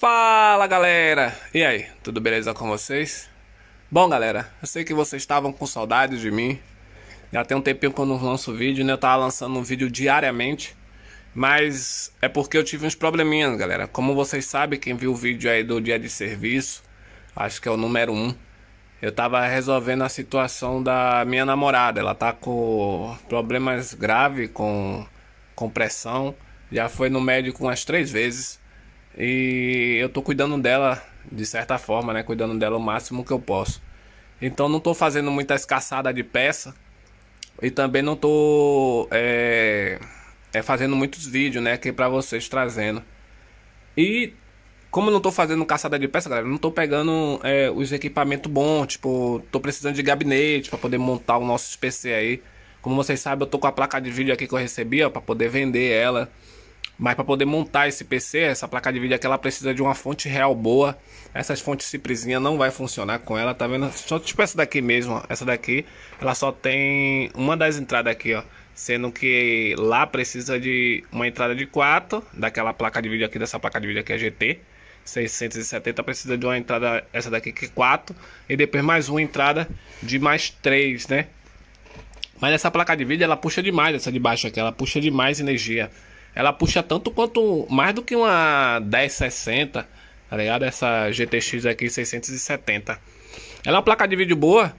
Fala galera! E aí, tudo beleza com vocês? Bom galera, eu sei que vocês estavam com saudade de mim. Já tem um tempinho que eu não lanço vídeo, né? Eu tava lançando um vídeo diariamente. Mas é porque eu tive uns probleminhas, galera. Como vocês sabem, quem viu o vídeo aí do dia de serviço, acho que é o número 1. Um, eu tava resolvendo a situação da minha namorada. Ela tá com problemas graves com compressão. Já foi no médico umas três vezes e eu tô cuidando dela de certa forma, né? Cuidando dela o máximo que eu posso. Então não tô fazendo muita escassada de peça. E também não tô é, é fazendo muitos vídeos, né? Aqui pra vocês trazendo. E como não tô fazendo caçada de peça, galera, não tô pegando é, os equipamentos bons, tipo, tô precisando de gabinete para poder montar o nosso PC aí. Como vocês sabem, eu tô com a placa de vídeo aqui que eu recebi, ó, pra poder vender ela. Mas para poder montar esse PC, essa placa de vídeo aqui, ela precisa de uma fonte real boa. Essas fontes ciprezinha não vai funcionar com ela, tá vendo? Só tipo essa daqui mesmo, essa daqui, ela só tem uma das entradas aqui, ó. Sendo que lá precisa de uma entrada de 4, daquela placa de vídeo aqui, dessa placa de vídeo aqui, a GT. 670 precisa de uma entrada, essa daqui que é 4. E depois mais uma entrada de mais 3, né? Mas essa placa de vídeo, ela puxa demais, essa de baixo aqui, ela puxa demais energia. Ela puxa tanto quanto. Mais do que uma 1060, tá ligado? Essa GTX aqui 670. Ela é uma placa de vídeo boa.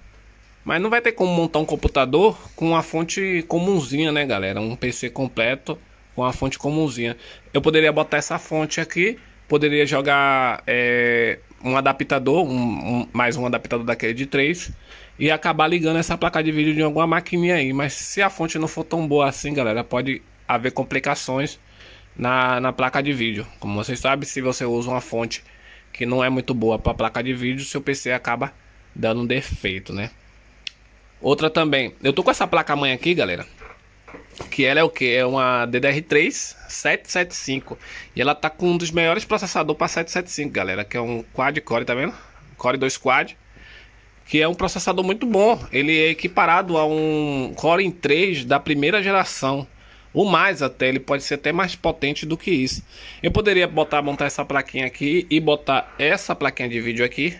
Mas não vai ter como montar um computador com uma fonte comunzinha, né, galera? Um PC completo com uma fonte comunzinha. Eu poderia botar essa fonte aqui, poderia jogar é, um adaptador, um, um, mais um adaptador daquele de 3, e acabar ligando essa placa de vídeo de alguma maquininha aí. Mas se a fonte não for tão boa assim, galera, pode haver complicações na, na placa de vídeo. Como vocês sabem, se você usa uma fonte que não é muito boa para placa de vídeo, seu PC acaba dando um defeito, né? Outra também, eu tô com essa placa mãe aqui, galera, que ela é o que? É uma DDR3 775. E ela tá com um dos melhores processadores para 775, galera. Que é um quad core, tá vendo? Core 2 quad. Que é um processador muito bom. Ele é equiparado a um Core 3 da primeira geração. Ou mais até, ele pode ser até mais potente do que isso. Eu poderia botar, montar essa plaquinha aqui e botar essa plaquinha de vídeo aqui.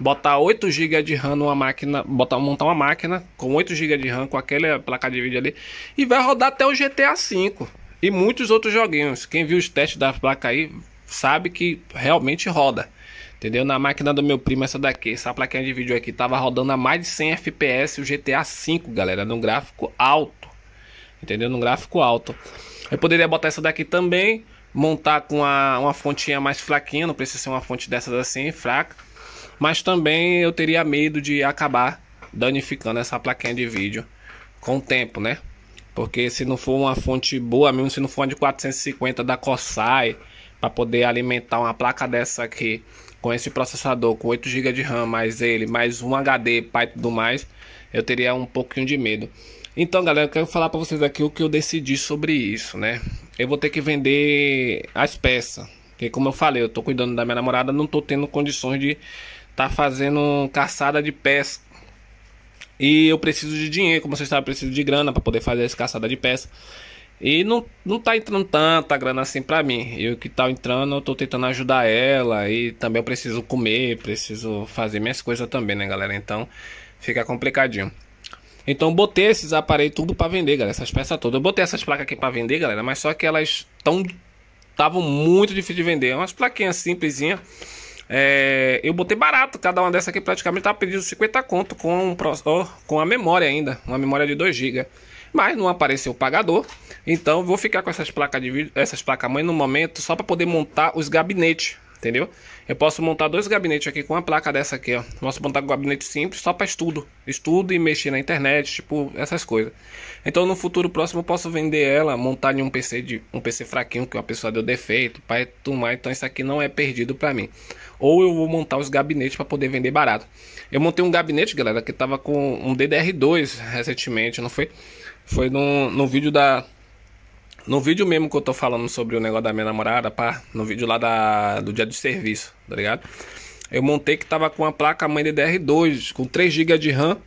Botar 8 GB de RAM numa máquina, botar, montar uma máquina com 8 GB de RAM, com aquela placa de vídeo ali. E vai rodar até o GTA V. E muitos outros joguinhos. Quem viu os testes da placa aí sabe que realmente roda. Entendeu? Na máquina do meu primo, essa daqui, essa plaquinha de vídeo aqui, tava rodando a mais de 100 FPS o GTA V, galera, num gráfico alto entendeu? Num gráfico alto. Eu poderia botar essa daqui também, montar com uma fontinha mais fraquinha, não precisa ser uma fonte dessas assim, fraca. Mas também eu teria medo de acabar danificando essa plaquinha de vídeo com o tempo, né? Porque se não for uma fonte boa mesmo, se não for uma de 450 da Cosai, para poder alimentar uma placa dessa aqui com esse processador, com 8 GB de RAM, mais ele, mais um HD, pai e tudo mais, eu teria um pouquinho de medo. Então, galera, eu quero falar para vocês aqui o que eu decidi sobre isso, né? Eu vou ter que vender as peças. Porque, como eu falei, eu tô cuidando da minha namorada, não tô tendo condições de tá fazendo caçada de peça. E eu preciso de dinheiro, como vocês sabem, eu preciso de grana para poder fazer essa caçada de peça. E não, não tá entrando tanta grana assim pra mim. Eu que tá entrando, eu tô tentando ajudar ela. E também eu preciso comer, preciso fazer minhas coisas também, né, galera? Então fica complicadinho. Então botei esses aparelhos tudo para vender, galera. Essas peças todas. Eu botei essas placas aqui para vender, galera. Mas só que elas tão estavam muito difíceis de vender. É umas plaquinhas simplesinha. É, eu botei barato. Cada uma dessas aqui praticamente tava pedindo 50 conto com um com a memória ainda, uma memória de 2 GB. Mas não apareceu o pagador. Então vou ficar com essas placas de vídeo, essas placas mãe no momento só para poder montar os gabinetes entendeu? Eu posso montar dois gabinetes aqui com uma placa dessa aqui, ó. Posso montar um gabinete simples só para estudo, estudo e mexer na internet, tipo essas coisas. Então no futuro próximo eu posso vender ela, montar em um PC de um PC fraquinho que uma pessoa deu defeito, para tomar. Então isso aqui não é perdido para mim. Ou eu vou montar os gabinetes para poder vender barato. Eu montei um gabinete, galera, que tava com um DDR2 recentemente, não foi? Foi no, no vídeo da no vídeo mesmo que eu tô falando sobre o negócio da minha namorada, pá, no vídeo lá da, do dia de serviço, tá ligado? Eu montei que tava com a placa mãe DDR2, com 3 GB de RAM,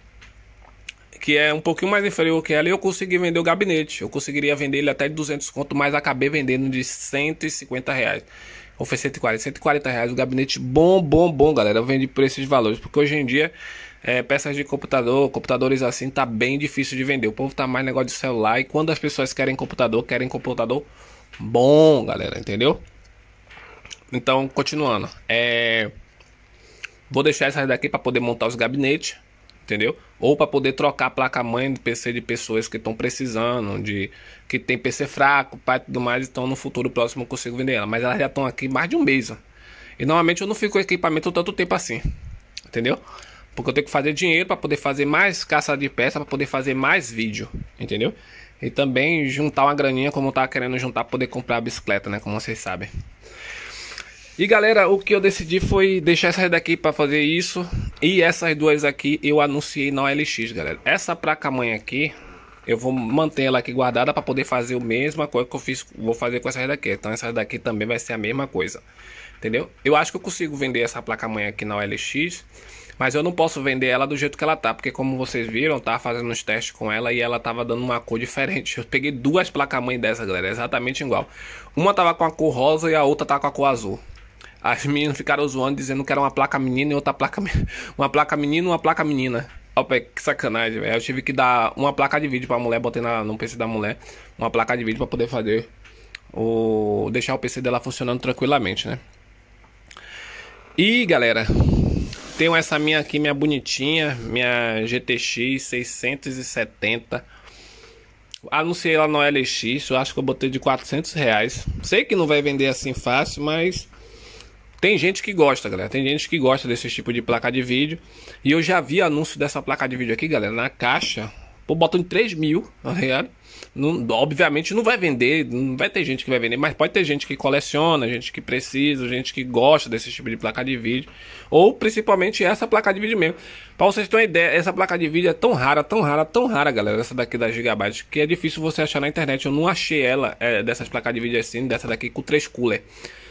que é um pouquinho mais inferior que ela, e eu consegui vender o gabinete. Eu conseguiria vender ele até de 200 conto, mas acabei vendendo de 150 reais. Ou foi 140? 140 reais. um gabinete bom, bom, bom, galera. Vende por esses valores. Porque hoje em dia, é, peças de computador, computadores assim, tá bem difícil de vender. O povo tá mais negócio de celular. E quando as pessoas querem computador, querem computador bom, galera. Entendeu? Então, continuando. É... Vou deixar essas daqui para poder montar os gabinetes entendeu? Ou para poder trocar a placa mãe do PC de pessoas que estão precisando, de que tem PC fraco, pai tudo mais, então no futuro próximo eu consigo vender ela. Mas elas já estão aqui mais de um mês. Ó. E normalmente eu não fico com equipamento tanto tempo assim. Entendeu? Porque eu tenho que fazer dinheiro para poder fazer mais caça de peça, para poder fazer mais vídeo, entendeu? E também juntar uma graninha como eu tava querendo juntar para poder comprar a bicicleta, né, como vocês sabem. E galera, o que eu decidi foi deixar essas daqui para fazer isso. E essas duas aqui eu anunciei na OLX, galera. Essa placa mãe aqui, eu vou manter ela aqui guardada para poder fazer a mesma coisa que eu fiz, vou fazer com essas daqui. Então essas daqui também vai ser a mesma coisa, entendeu? Eu acho que eu consigo vender essa placa mãe aqui na OLX, mas eu não posso vender ela do jeito que ela tá, porque como vocês viram, tá fazendo uns testes com ela e ela tava dando uma cor diferente. Eu peguei duas placas mãe dessa, galera, exatamente igual. Uma tava com a cor rosa e a outra tava tá com a cor azul. As meninas ficaram zoando, dizendo que era uma placa menina e outra placa. Uma placa menina uma placa menina. Opa, que sacanagem, velho. Eu tive que dar uma placa de vídeo pra mulher, botei na, no PC da mulher. Uma placa de vídeo pra poder fazer. O, deixar o PC dela funcionando tranquilamente, né? E galera, tenho essa minha aqui, minha bonitinha, minha GTX 670. Anunciei lá no LX, eu acho que eu botei de 400 reais. Sei que não vai vender assim fácil, mas tem gente que gosta, galera. Tem gente que gosta desse tipo de placa de vídeo. E eu já vi anúncio dessa placa de vídeo aqui, galera, na caixa. Pô, botão de 3 mil, tá ligado? Não, obviamente não vai vender, não vai ter gente que vai vender, mas pode ter gente que coleciona, gente que precisa, gente que gosta desse tipo de placa de vídeo. Ou principalmente essa placa de vídeo mesmo. Pra vocês terem uma ideia, essa placa de vídeo é tão rara, tão rara, tão rara, galera, essa daqui da Gigabyte, que é difícil você achar na internet. Eu não achei ela, é, dessas placas de vídeo assim, dessa daqui com 3 cooler.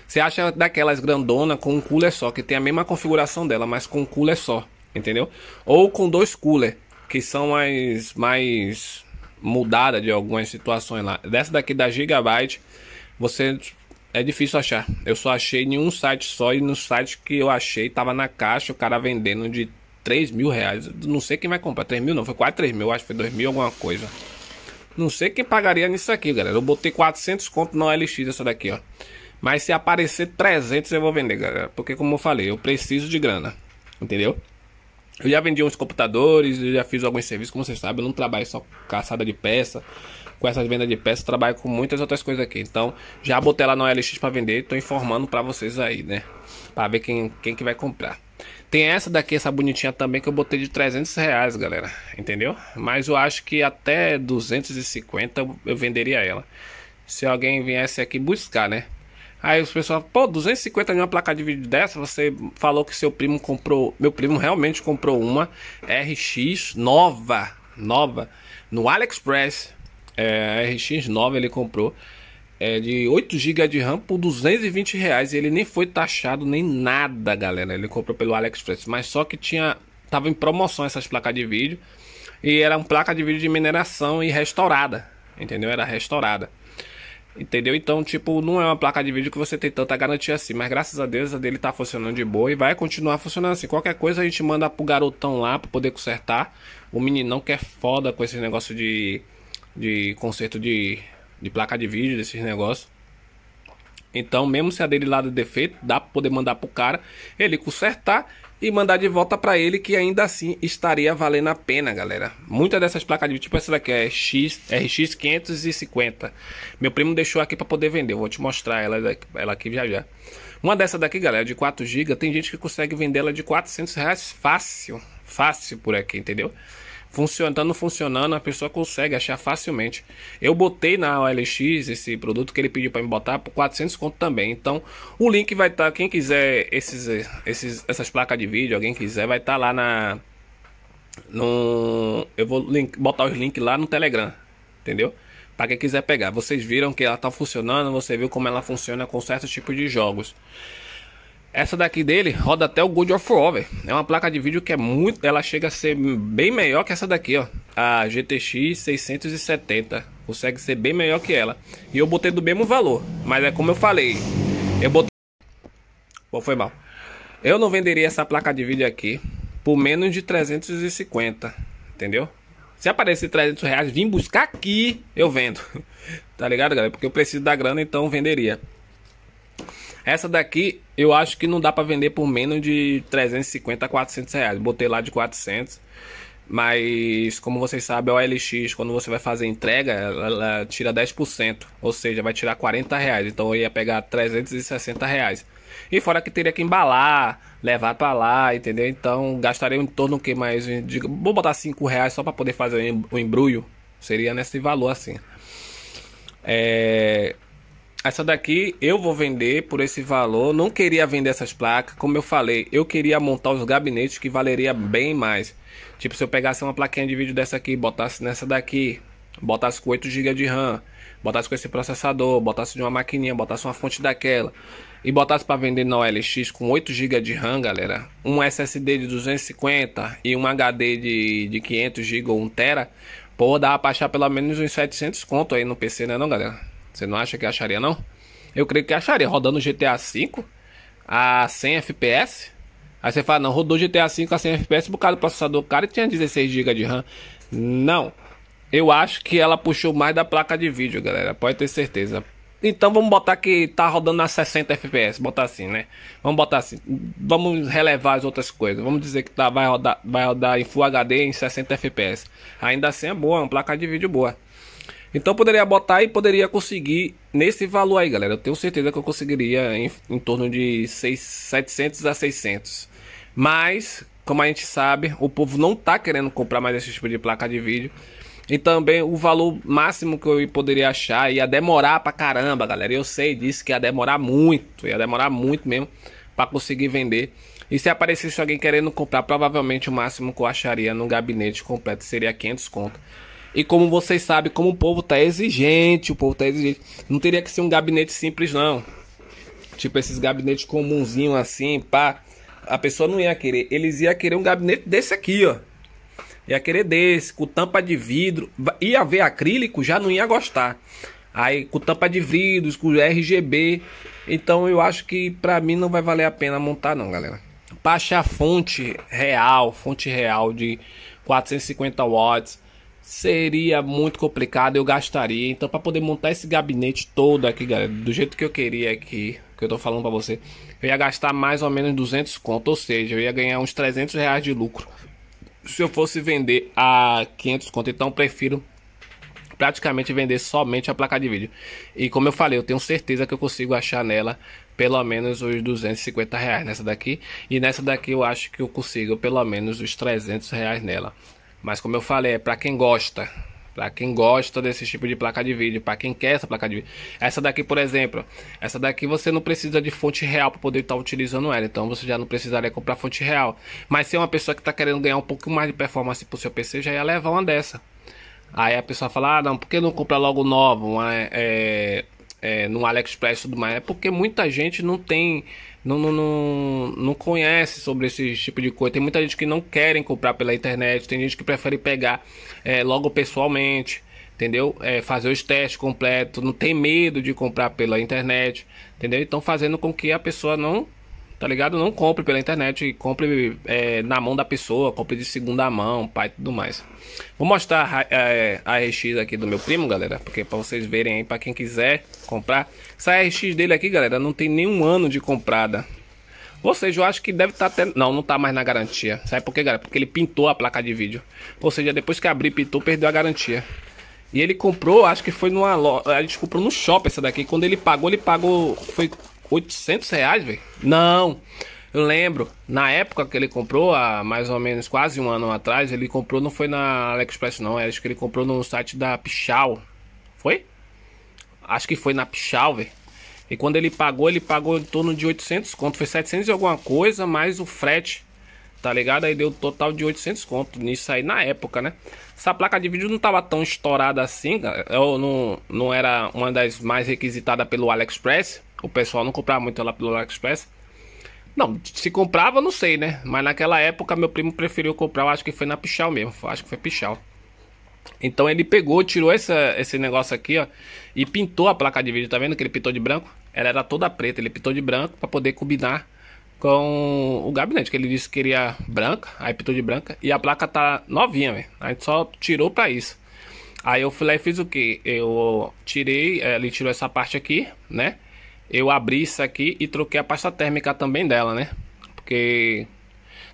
Você acha daquelas grandona com um cooler só, que tem a mesma configuração dela, mas com um cooler só, entendeu? Ou com dois cooler, que são as mais mudadas de algumas situações lá. Dessa daqui da Gigabyte, você é difícil achar. Eu só achei em um site só e no site que eu achei tava na caixa o cara vendendo de 3 mil reais. Não sei quem vai comprar. 3 mil não, foi quase 3 mil, acho que foi 2 mil alguma coisa. Não sei quem pagaria nisso aqui, galera. Eu botei 400 conto na LX essa daqui, ó. Mas se aparecer 300 eu vou vender, galera. Porque como eu falei, eu preciso de grana. Entendeu? Eu já vendi uns computadores, eu já fiz alguns serviços, como vocês sabem, eu não trabalho só caçada de peça. Com essas vendas de peça, trabalho com muitas outras coisas aqui. Então, já botei lá no LX para vender, tô informando para vocês aí, né? Para ver quem, quem que vai comprar. Tem essa daqui, essa bonitinha também, que eu botei de 300 reais, galera. Entendeu? Mas eu acho que até 250 eu venderia ela. Se alguém viesse aqui buscar, né? Aí os pessoal, pô, 250 mil uma placa de vídeo dessa, você falou que seu primo comprou, meu primo realmente comprou uma RX nova, nova, no AliExpress, é, RX nova ele comprou, é de 8 GB de RAM por 220 reais, e ele nem foi taxado nem nada, galera, ele comprou pelo AliExpress, mas só que tinha, tava em promoção essas placas de vídeo, e era uma placa de vídeo de mineração e restaurada, entendeu? Era restaurada. Entendeu? Então, tipo, não é uma placa de vídeo que você tem tanta garantia assim. Mas graças a Deus a dele tá funcionando de boa e vai continuar funcionando assim. Qualquer coisa a gente manda pro garotão lá pra poder consertar. O meninão que é foda com esses negócios de, de conserto de, de placa de vídeo, desses negócios. Então, mesmo se a dele lá de defeito, dá pra poder mandar pro cara, ele consertar e mandar de volta para ele, que ainda assim estaria valendo a pena, galera. Muitas dessas placas de vídeo, tipo essa daqui é X, RX é 550. Meu primo deixou aqui para poder vender, eu vou te mostrar ela, ela aqui já já. Uma dessa daqui, galera, de 4 GB, tem gente que consegue vender ela de 400 reais fácil, fácil por aqui, entendeu? funcionando, tá funcionando, a pessoa consegue achar facilmente. Eu botei na OLX esse produto que ele pediu para me botar por 400 conto também. Então, o link vai estar, tá, quem quiser esses, esses, essas placas de vídeo, alguém quiser, vai estar tá lá na... No, eu vou link, botar os links lá no Telegram, entendeu? Para quem quiser pegar. Vocês viram que ela tá funcionando, você viu como ela funciona com certos tipos de jogos. Essa daqui dele roda até o God of War, velho. É uma placa de vídeo que é muito. Ela chega a ser bem melhor que essa daqui, ó. A GTX 670. Consegue ser bem melhor que ela. E eu botei do mesmo valor. Mas é como eu falei. Eu botei. Pô, foi mal. Eu não venderia essa placa de vídeo aqui por menos de 350. Entendeu? Se aparecer 300 reais, vim buscar aqui, eu vendo. tá ligado, galera? Porque eu preciso da grana, então venderia. Essa daqui eu acho que não dá para vender por menos de 350 a 400 reais. Botei lá de 400. Mas, como vocês sabem, a OLX, quando você vai fazer entrega, ela, ela tira 10%, ou seja, vai tirar 40 reais. Então eu ia pegar 360 reais. E fora que teria que embalar, levar para lá, entendeu? Então gastaria em torno que mais. De, vou botar 5 reais só para poder fazer o embrulho. Seria nesse valor assim. É, essa daqui eu vou vender por esse valor. Não queria vender essas placas. Como eu falei, eu queria montar os gabinetes que valeria bem mais. Tipo, se eu pegasse uma plaquinha de vídeo dessa aqui, botasse nessa daqui, botasse com 8 GB de RAM, botasse com esse processador, botasse de uma maquininha, botasse uma fonte daquela e botasse para vender na OLX com 8 GB de RAM, galera, um SSD de 250 e um HD de, de 500 GB ou 1 TB, pô, dá pra achar pelo menos uns 700 conto aí no PC, né não, galera? Você não acha que acharia, não? Eu creio que acharia. Rodando GTA V a 100 FPS. Aí você fala, não, rodou GTA V a 100 FPS por causa do processador cara e tinha 16 GB de RAM. Não. Eu acho que ela puxou mais da placa de vídeo, galera. Pode ter certeza. Então vamos botar que tá rodando a 60 FPS, botar assim, né? Vamos botar assim. Vamos relevar as outras coisas. Vamos dizer que tá vai rodar, vai rodar em Full HD em 60 FPS. Ainda assim é boa, é uma placa de vídeo boa. Então poderia botar e poderia conseguir nesse valor aí, galera. Eu tenho certeza que eu conseguiria em, em torno de 6, 700 a 600. Mas, como a gente sabe, o povo não tá querendo comprar mais esse tipo de placa de vídeo. E também o valor máximo que eu poderia achar ia demorar pra caramba, galera. Eu sei disso que ia demorar muito, ia demorar muito mesmo para conseguir vender. E se aparecesse alguém querendo comprar, provavelmente o máximo que eu acharia no gabinete completo seria 500 conto. E como vocês sabem, como o povo tá exigente, o povo tá exigente. Não teria que ser um gabinete simples, não. Tipo esses gabinetes comunzinho assim, pá. A pessoa não ia querer. Eles iam querer um gabinete desse aqui, ó. Ia querer desse, com tampa de vidro. Ia ver acrílico, já não ia gostar. Aí com tampa de vidros, com RGB. Então eu acho que pra mim não vai valer a pena montar, não, galera. Pra achar fonte real, fonte real de 450 watts seria muito complicado, eu gastaria. Então, para poder montar esse gabinete todo aqui, galera, do jeito que eu queria aqui, que eu tô falando para você, eu ia gastar mais ou menos 200 conto, ou seja, eu ia ganhar uns 300 reais de lucro. Se eu fosse vender a 500 conto, então prefiro praticamente vender somente a placa de vídeo. E como eu falei, eu tenho certeza que eu consigo achar nela pelo menos os 250 reais nessa daqui. E nessa daqui eu acho que eu consigo pelo menos os 300 reais nela. Mas como eu falei, é para quem gosta, para quem gosta desse tipo de placa de vídeo, para quem quer essa placa de vídeo. Essa daqui, por exemplo, essa daqui você não precisa de fonte real para poder estar tá utilizando ela, então você já não precisaria comprar fonte real. Mas se é uma pessoa que está querendo ganhar um pouco mais de performance para o seu PC, já ia levar uma dessa. Aí a pessoa fala, ah, não, por que não compra logo nova, uma, é, é, no AliExpress e tudo mais, é porque muita gente não tem, não, não, não, não conhece sobre esse tipo de coisa. Tem muita gente que não querem comprar pela internet, tem gente que prefere pegar é, logo pessoalmente, entendeu? É, fazer os testes completos, não tem medo de comprar pela internet, entendeu? Então fazendo com que a pessoa não tá ligado? Não compre pela internet, compre é, na mão da pessoa, compre de segunda mão, pai e tudo mais. Vou mostrar a, a, a, RX aqui do meu primo, galera, porque pra vocês verem aí, pra quem quiser comprar. Essa RX dele aqui, galera, não tem nenhum ano de comprada. Ou seja, eu acho que deve estar tá até... Não, não tá mais na garantia. Sabe por quê, galera? Porque ele pintou a placa de vídeo. Ou seja, depois que e pintou, perdeu a garantia. E ele comprou, acho que foi numa loja... A gente comprou no shopping essa daqui. Quando ele pagou, ele pagou... Foi 800 reais, velho? Não. Eu lembro, na época que ele comprou, há mais ou menos quase um ano atrás, ele comprou, não foi na AliExpress não, acho que ele comprou no site da Pichal. Foi? Acho que foi na Pichal, velho. E quando ele pagou, ele pagou em torno de 800 conto, foi 700 e alguma coisa, mais o frete, tá ligado? Aí deu um total de 800 conto nisso aí na época, né? Essa placa de vídeo não tava tão estourada assim, eu não, não era uma das mais requisitadas pelo AliExpress, o pessoal não comprava muito lá pelo AliExpress. Não, se comprava, não sei, né? Mas naquela época meu primo preferiu comprar, eu acho que foi na Pichal mesmo, acho que foi Pichal. Então ele pegou, tirou essa, esse negócio aqui, ó, e pintou a placa de vídeo, tá vendo que ele pintou de branco? Ela era toda preta, ele pintou de branco para poder combinar com o gabinete, que ele disse que queria branca, aí pintou de branca, e a placa tá novinha, velho. A gente só tirou para isso. Aí eu fui lá e fiz o quê? Eu tirei, eh, ele tirou essa parte aqui, né? eu abri isso aqui e troquei a pasta térmica também dela, né? Porque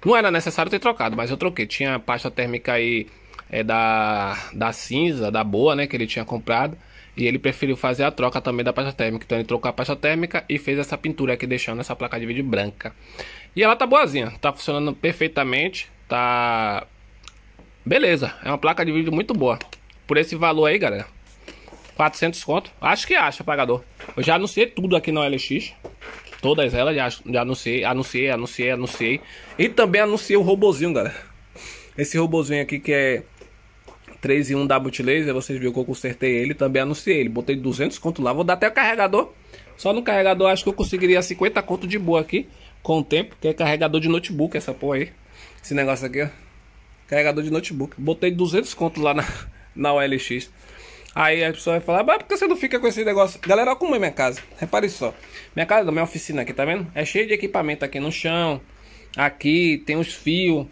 não era necessário ter trocado, mas eu troquei. Tinha a pasta térmica aí é, da, da cinza, da boa, né? Que ele tinha comprado. E ele preferiu fazer a troca também da pasta térmica. Então ele trocou a pasta térmica e fez essa pintura aqui, deixando essa placa de vídeo branca. E ela tá boazinha, tá funcionando perfeitamente. Tá. Beleza, é uma placa de vídeo muito boa. Por esse valor aí, galera. 400 conto. Acho que acha, pagador. Eu já anunciei tudo aqui na OLX. Todas elas já, já anunciei, anunciei, anunciei, anunciei. E também anunciei o robozinho, galera. Esse robozinho aqui que é 3 e 1 da Multilaser, vocês viram que eu consertei ele, também anunciei ele. Botei 200 conto lá, vou dar até o carregador. Só no carregador acho que eu conseguiria 50 conto de boa aqui, com o tempo, que é carregador de notebook essa porra aí. Esse negócio aqui, ó. Carregador de notebook. Botei 200 conto lá na, na OLX. Aí a pessoa vai falar, mas por que você não fica com esse negócio? Galera, olha como é minha casa. Repare só. Minha casa, é minha oficina aqui, tá vendo? É cheio de equipamento aqui no chão. Aqui tem os fios.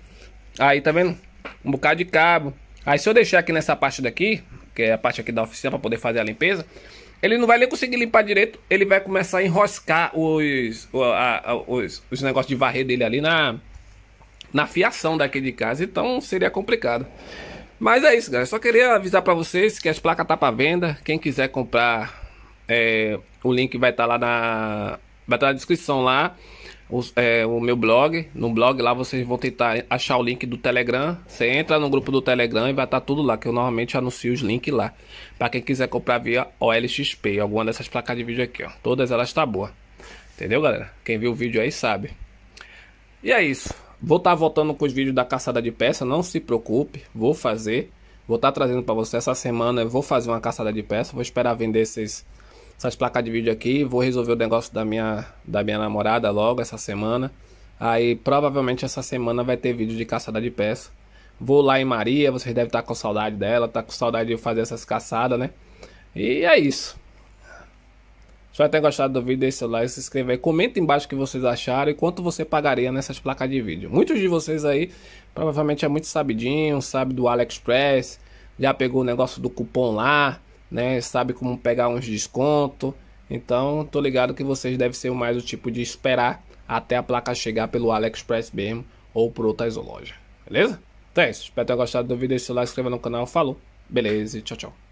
Aí, tá vendo? Um bocado de cabo. Aí se eu deixar aqui nessa parte daqui, que é a parte aqui da oficina para poder fazer a limpeza, ele não vai nem conseguir limpar direito. Ele vai começar a enroscar os, os, os, os negócios de varrer dele ali na, na fiação daqui de casa. Então seria complicado. Mas é isso, galera. Só queria avisar para vocês que as placas tá para venda. Quem quiser comprar, é, o link vai estar tá lá na, vai estar tá na descrição lá. Os, é, o meu blog, no blog lá vocês vão tentar achar o link do Telegram. Você entra no grupo do Telegram e vai estar tá tudo lá, que eu normalmente anuncio os links lá. Para quem quiser comprar via OLXP, alguma dessas placas de vídeo aqui, ó. Todas elas tá boa. Entendeu, galera? Quem viu o vídeo aí sabe. E é isso. Vou estar tá voltando com os vídeos da caçada de peça, não se preocupe, vou fazer. Vou estar tá trazendo para você essa semana, vou fazer uma caçada de peça, vou esperar vender esses, essas placas de vídeo aqui, vou resolver o negócio da minha, da minha namorada logo essa semana. Aí provavelmente essa semana vai ter vídeo de caçada de peça. Vou lá em Maria, vocês devem estar tá com saudade dela, tá com saudade de fazer essas caçadas, né? E é isso. Espero ter gostado do vídeo, deixe seu like, se inscreva aí, comenta embaixo o que vocês acharam e quanto você pagaria nessas placas de vídeo. Muitos de vocês aí provavelmente é muito sabidinho, sabe do AliExpress, já pegou o negócio do cupom lá, né? Sabe como pegar uns desconto. Então, tô ligado que vocês devem ser mais o tipo de esperar até a placa chegar pelo AliExpress mesmo ou por outras lojas. Beleza? Então é isso. Espero ter gostado do vídeo. Deixe seu like, se inscreva no canal. Falou. Beleza e tchau, tchau.